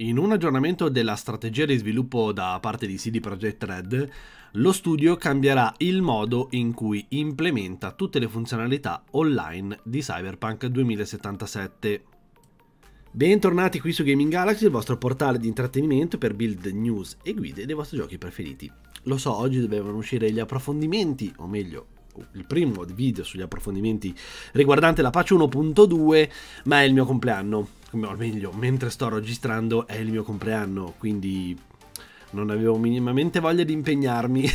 In un aggiornamento della strategia di sviluppo da parte di CD Projekt Red, lo studio cambierà il modo in cui implementa tutte le funzionalità online di Cyberpunk 2077. Bentornati qui su Gaming Galaxy, il vostro portale di intrattenimento per build, news e guide dei vostri giochi preferiti. Lo so, oggi dovevano uscire gli approfondimenti, o meglio, il primo video sugli approfondimenti riguardante la pace 1.2, ma è il mio compleanno, o meglio, mentre sto registrando è il mio compleanno, quindi non avevo minimamente voglia di impegnarmi,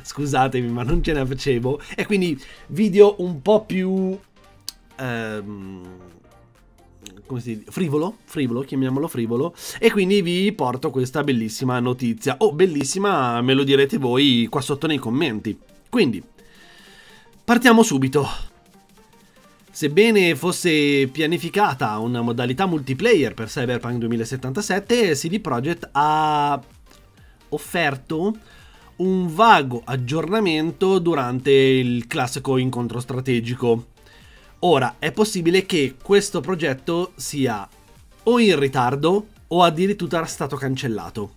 scusatemi ma non ce ne facevo, e quindi video un po' più... Ehm, come si dice? Frivolo, frivolo, chiamiamolo frivolo. E quindi vi porto questa bellissima notizia. O oh, bellissima, me lo direte voi qua sotto nei commenti. Quindi, Partiamo subito. Sebbene fosse pianificata una modalità multiplayer per Cyberpunk 2077, CD Projekt ha offerto un vago aggiornamento durante il classico incontro strategico. Ora, è possibile che questo progetto sia o in ritardo o addirittura stato cancellato.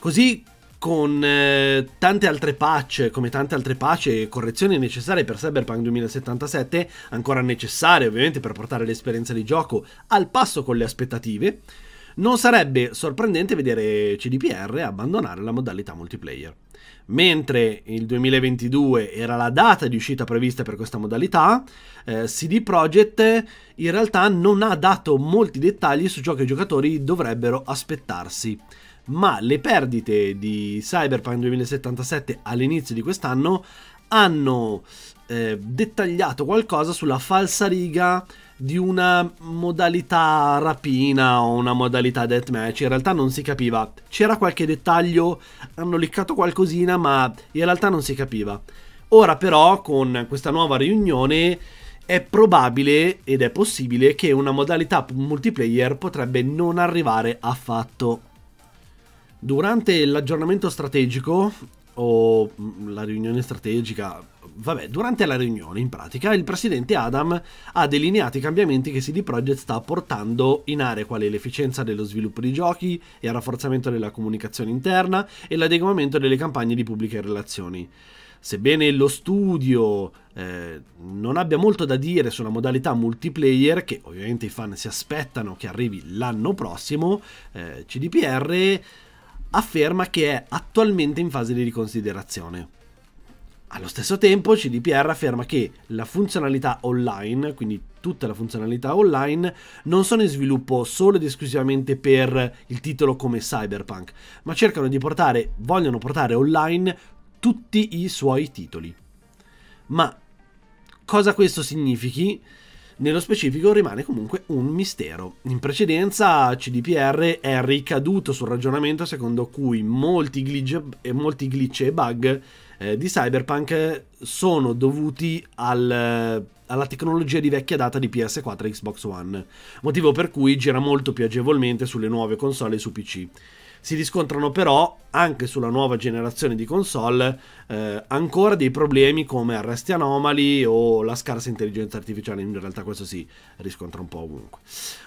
Così con eh, tante altre patch, come tante altre patch e correzioni necessarie per Cyberpunk 2077, ancora necessarie ovviamente per portare l'esperienza di gioco al passo con le aspettative, non sarebbe sorprendente vedere CDPR abbandonare la modalità multiplayer. Mentre il 2022 era la data di uscita prevista per questa modalità, eh, CD Projekt in realtà non ha dato molti dettagli su ciò che i giocatori dovrebbero aspettarsi ma le perdite di Cyberpunk 2077 all'inizio di quest'anno hanno eh, dettagliato qualcosa sulla falsa riga di una modalità rapina o una modalità deathmatch. In realtà non si capiva. C'era qualche dettaglio, hanno leccato qualcosina, ma in realtà non si capiva. Ora però, con questa nuova riunione, è probabile ed è possibile che una modalità multiplayer potrebbe non arrivare affatto. Durante l'aggiornamento strategico o mm, la riunione strategica, vabbè, durante la riunione in pratica il presidente Adam ha delineato i cambiamenti che CD Projekt sta portando in aree quali l'efficienza dello sviluppo di giochi, e il rafforzamento della comunicazione interna e l'adeguamento delle campagne di pubbliche relazioni. Sebbene lo studio eh, non abbia molto da dire sulla modalità multiplayer, che ovviamente i fan si aspettano che arrivi l'anno prossimo, eh, CDPR afferma che è attualmente in fase di riconsiderazione. Allo stesso tempo CDPR afferma che la funzionalità online, quindi tutta la funzionalità online, non sono in sviluppo solo ed esclusivamente per il titolo come Cyberpunk, ma cercano di portare, vogliono portare online tutti i suoi titoli. Ma cosa questo significhi? nello specifico rimane comunque un mistero. In precedenza CDPR è ricaduto sul ragionamento secondo cui molti glitch e, molti glitch e bug eh, di Cyberpunk sono dovuti al, alla tecnologia di vecchia data di PS4 e Xbox One, motivo per cui gira molto più agevolmente sulle nuove console e su PC si riscontrano però anche sulla nuova generazione di console eh, ancora dei problemi come arresti anomali o la scarsa intelligenza artificiale, in realtà questo si riscontra un po' ovunque.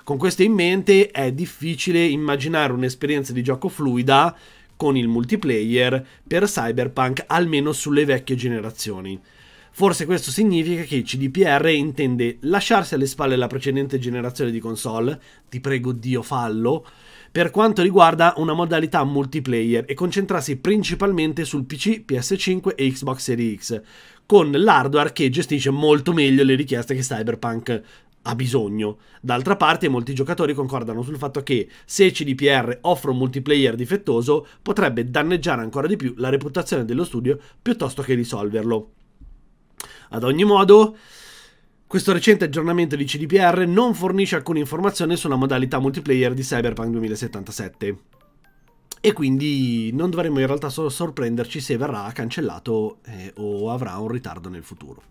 Con questo in mente è difficile immaginare un'esperienza di gioco fluida con il multiplayer per Cyberpunk almeno sulle vecchie generazioni. Forse questo significa che il CDPR intende lasciarsi alle spalle la precedente generazione di console, ti prego Dio fallo, per quanto riguarda una modalità multiplayer e concentrarsi principalmente sul PC, PS5 e Xbox Series X, con l'hardware che gestisce molto meglio le richieste che Cyberpunk ha bisogno. D'altra parte, molti giocatori concordano sul fatto che se CDPR offre un multiplayer difettoso, potrebbe danneggiare ancora di più la reputazione dello studio piuttosto che risolverlo. Ad ogni modo, questo recente aggiornamento di CDPR non fornisce alcuna informazione sulla modalità multiplayer di Cyberpunk 2077. E quindi non dovremmo in realtà solo sorprenderci se verrà cancellato eh, o avrà un ritardo nel futuro.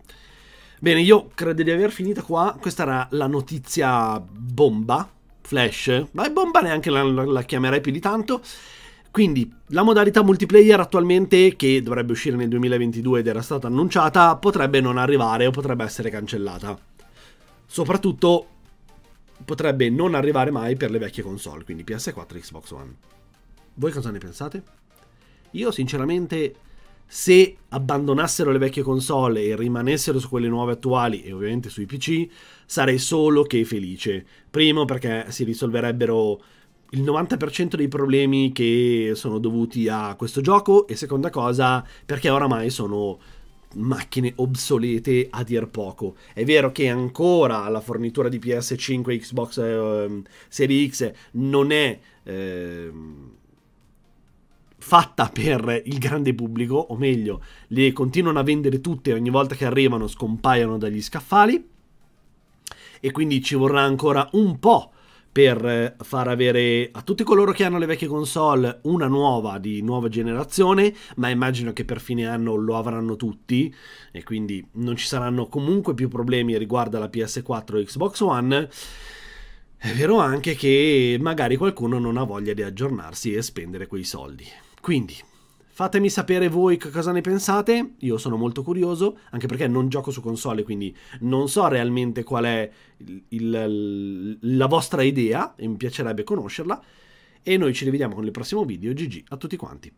Bene, io credo di aver finito qua. Questa era la notizia bomba, flash. Ma bomba neanche la, la chiamerei più di tanto. Quindi la modalità multiplayer attualmente, che dovrebbe uscire nel 2022 ed era stata annunciata, potrebbe non arrivare o potrebbe essere cancellata. Soprattutto potrebbe non arrivare mai per le vecchie console, quindi PS4 e Xbox One. Voi cosa ne pensate? Io sinceramente, se abbandonassero le vecchie console e rimanessero su quelle nuove attuali e ovviamente sui PC, sarei solo che felice. Primo perché si risolverebbero il 90% dei problemi che sono dovuti a questo gioco e seconda cosa perché oramai sono macchine obsolete a dir poco. È vero che ancora la fornitura di PS5 Xbox eh, Series X non è eh, fatta per il grande pubblico, o meglio, le continuano a vendere tutte ogni volta che arrivano scompaiono dagli scaffali e quindi ci vorrà ancora un po' per far avere a tutti coloro che hanno le vecchie console una nuova di nuova generazione, ma immagino che per fine anno lo avranno tutti e quindi non ci saranno comunque più problemi riguardo alla PS4 e Xbox One. È vero anche che magari qualcuno non ha voglia di aggiornarsi e spendere quei soldi. Quindi Fatemi sapere voi che cosa ne pensate, io sono molto curioso, anche perché non gioco su console, quindi non so realmente qual è il, il, la vostra idea, e mi piacerebbe conoscerla. E noi ci rivediamo con il prossimo video. GG a tutti quanti.